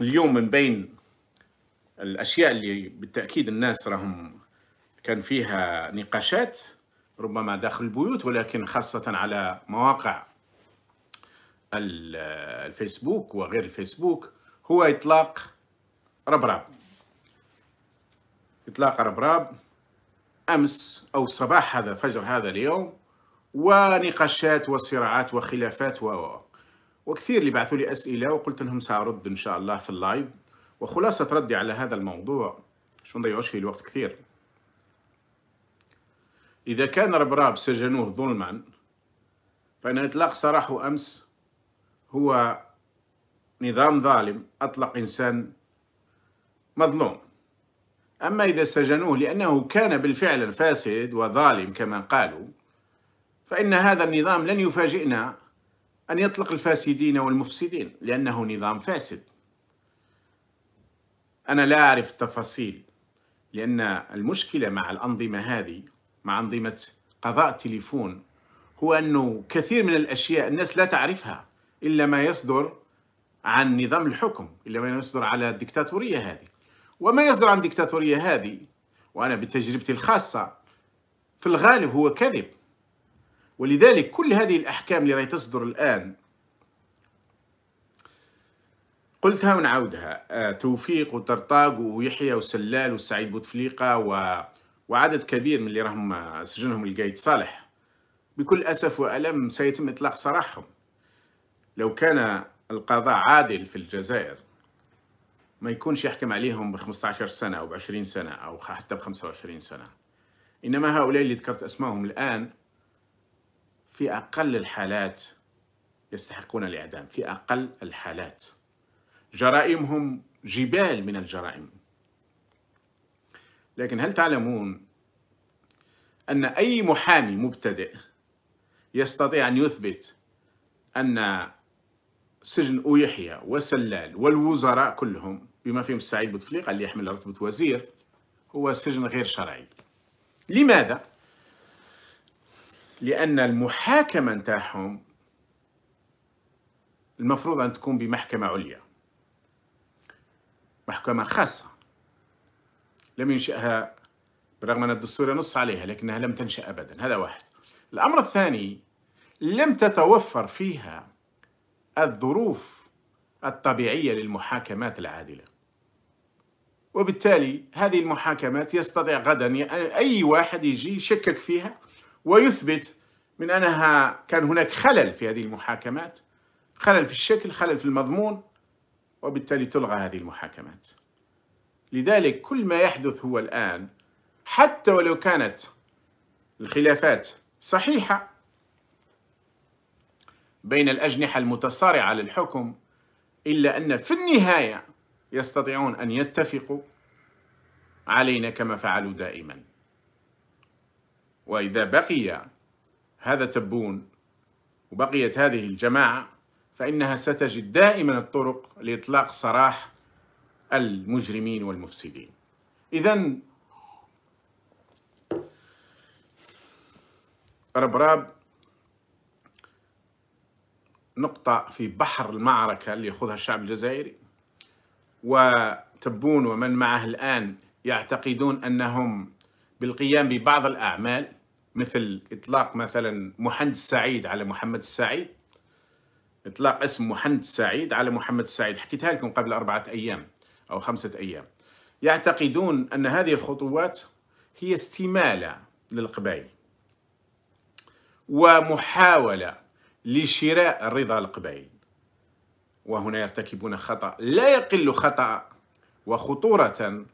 اليوم من بين الاشياء اللي بالتاكيد الناس راهم كان فيها نقاشات ربما داخل البيوت ولكن خاصه على مواقع الفيسبوك وغير الفيسبوك هو اطلاق ربراب اطلاق ربراب امس او صباح هذا فجر هذا اليوم ونقاشات وصراعات وخلافات و وكثير اللي بعثوا لي اسئله وقلت لهم سارد ان شاء الله في اللايف وخلاصه ردي على هذا الموضوع شو نضيعوش فيه الوقت كثير اذا كان ربراب سجنوه ظلما فان اطلاق سراحه امس هو نظام ظالم اطلق انسان مظلوم اما اذا سجنوه لانه كان بالفعل فاسد وظالم كما قالوا فان هذا النظام لن يفاجئنا أن يطلق الفاسدين والمفسدين لأنه نظام فاسد أنا لا أعرف التفاصيل لأن المشكلة مع الأنظمة هذه مع أنظمة قضاء تليفون هو أنه كثير من الأشياء الناس لا تعرفها إلا ما يصدر عن نظام الحكم إلا ما يصدر على الدكتاتورية هذه وما يصدر عن الدكتاتورية هذه وأنا بتجربتي الخاصة في الغالب هو كذب ولذلك كل هذه الأحكام اللي راهي تصدر الآن قلتها ونعاودها آه، توفيق وترطاق ويحيى وسلال وسعيد بوتفليقة و... وعدد كبير من اللي راهم آه، سجنهم القايد صالح بكل أسف وألم سيتم إطلاق سراحهم لو كان القضاء عادل في الجزائر ما يكونش يحكم عليهم ب 15 سنة أو ب 20 سنة أو حتى ب 25 سنة إنما هؤلاء اللي ذكرت أسمائهم الآن في أقل الحالات يستحقون الإعدام في أقل الحالات جرائمهم جبال من الجرائم لكن هل تعلمون أن أي محامي مبتدئ يستطيع أن يثبت أن سجن أويحيا وسلال والوزراء كلهم بما فيهم السعيد بوتفليقة اللي يحمل رتبة وزير هو سجن غير شرعي لماذا؟ لأن المحاكمة نتاعهم المفروض أن تكون بمحكمة عليا محكمة خاصة لم ينشأها بالرغم أن الدستور ينص عليها لكنها لم تنشأ أبدا هذا واحد الأمر الثاني لم تتوفر فيها الظروف الطبيعية للمحاكمات العادلة وبالتالي هذه المحاكمات يستطيع غدا أي واحد يجي يشكك فيها ويثبت من أنها كان هناك خلل في هذه المحاكمات خلل في الشكل خلل في المضمون وبالتالي تلغى هذه المحاكمات لذلك كل ما يحدث هو الآن حتى ولو كانت الخلافات صحيحة بين الأجنحة المتصارعة للحكم إلا أن في النهاية يستطيعون أن يتفقوا علينا كما فعلوا دائما وإذا بقي هذا تبون وبقيت هذه الجماعة فإنها ستجد دائما الطرق لإطلاق سراح المجرمين والمفسدين إذا ربراب نقطة في بحر المعركة اللي يخوضها الشعب الجزائري وتبون ومن معه الآن يعتقدون أنهم بالقيام ببعض الأعمال مثل إطلاق مثلا محمد سعيد على محمد السعيد إطلاق اسم محمد سعيد على محمد السعيد حكيتها لكم قبل أربعة أيام أو خمسة أيام يعتقدون أن هذه الخطوات هي استمالة للقبائل ومحاولة لشراء رضا القبائل وهنا يرتكبون خطأ لا يقل خطأ وخطورة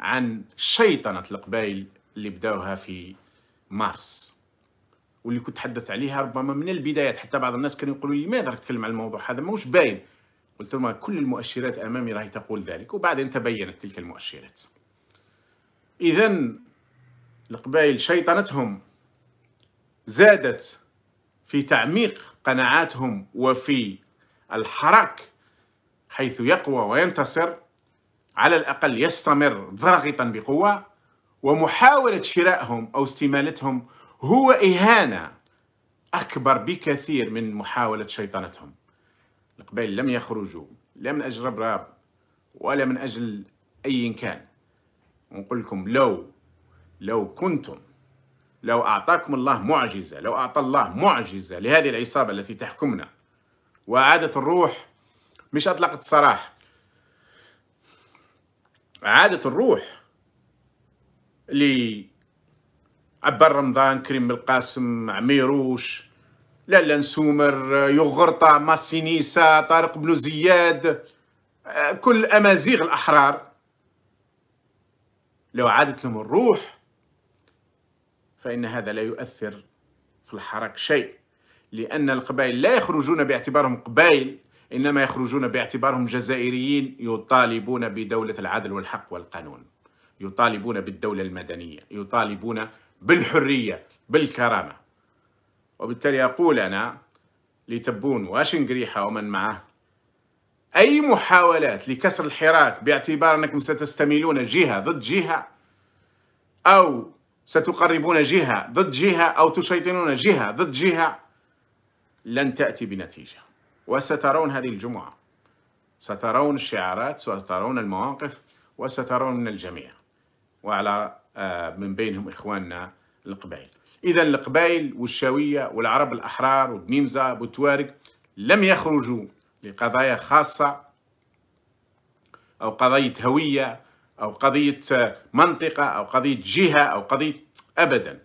عن شيطنة القبائل اللي بداوها في مارس واللي كنت تحدث عليها ربما من البدايات حتى بعض الناس كانوا يقولوا لي لماذا راك تتكلم على الموضوع هذا ماهوش باين قلت لهم كل المؤشرات امامي راهي تقول ذلك وبعدين تبينت تلك المؤشرات اذا القبائل شيطنتهم زادت في تعميق قناعاتهم وفي الحراك حيث يقوى وينتصر على الاقل يستمر ضاغطا بقوه ومحاولة شرائهم أو استمالتهم هو إهانة أكبر بكثير من محاولة شيطنتهم القبائل لم يخرجوا لا من أجل ربراب ولا من أجل أي كان ونقول لكم لو لو كنتم لو أعطاكم الله معجزة لو أعطى الله معجزة لهذه العصابة التي تحكمنا وعادت الروح مش أطلقت صراح عادت الروح لي عبر رمضان كريم القاسم عميروش لالا نسومر يغرطة ماسينيسا طارق بن زياد كل أمازيغ الأحرار لو عادت لهم الروح فإن هذا لا يؤثر في الحراك شيء لأن القبائل لا يخرجون باعتبارهم قبائل إنما يخرجون باعتبارهم جزائريين يطالبون بدولة العدل والحق والقانون يطالبون بالدولة المدنية يطالبون بالحرية بالكرامة وبالتالي أقول أنا لتبون قريحة ومن معه أي محاولات لكسر الحراك باعتبار أنكم ستستميلون جهة ضد جهة أو ستقربون جهة ضد جهة أو تشيطنون جهة ضد جهة لن تأتي بنتيجة وسترون هذه الجمعة سترون الشعارات سترون المواقف وسترون من الجميع وعلى آه، من بينهم إخواننا القبائل إذا القبائل والشاوية والعرب الأحرار والنمزة والتوارق لم يخرجوا لقضايا خاصة أو قضية هوية أو قضية آه، منطقة أو قضية جهة أو قضية أبدا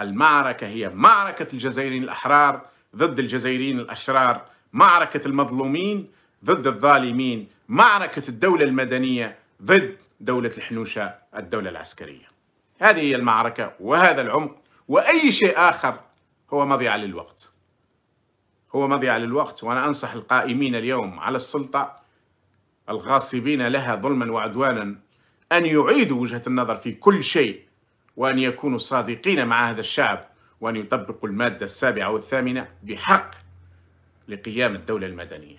المعركة هي معركة الجزائريين الأحرار ضد الجزائريين الأشرار معركة المظلومين ضد الظالمين معركة الدولة المدنية ضد دولة الحنوشة الدولة العسكرية هذه هي المعركة وهذا العمق وأي شيء آخر هو مضيعة للوقت هو مضيعة للوقت وأنا أنصح القائمين اليوم على السلطة الغاصبين لها ظلما وعدوانا أن يعيدوا وجهة النظر في كل شيء وأن يكونوا صادقين مع هذا الشعب وأن يطبقوا المادة السابعة والثامنة بحق لقيام الدولة المدنية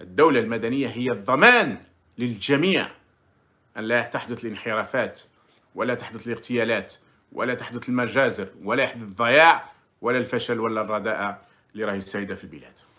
الدولة المدنية هي الضمان للجميع أن لا تحدث الانحرافات ولا تحدث الاغتيالات ولا تحدث المجازر ولا يحدث الضياع ولا الفشل ولا الرداءة اللي راهي السائدة في البلاد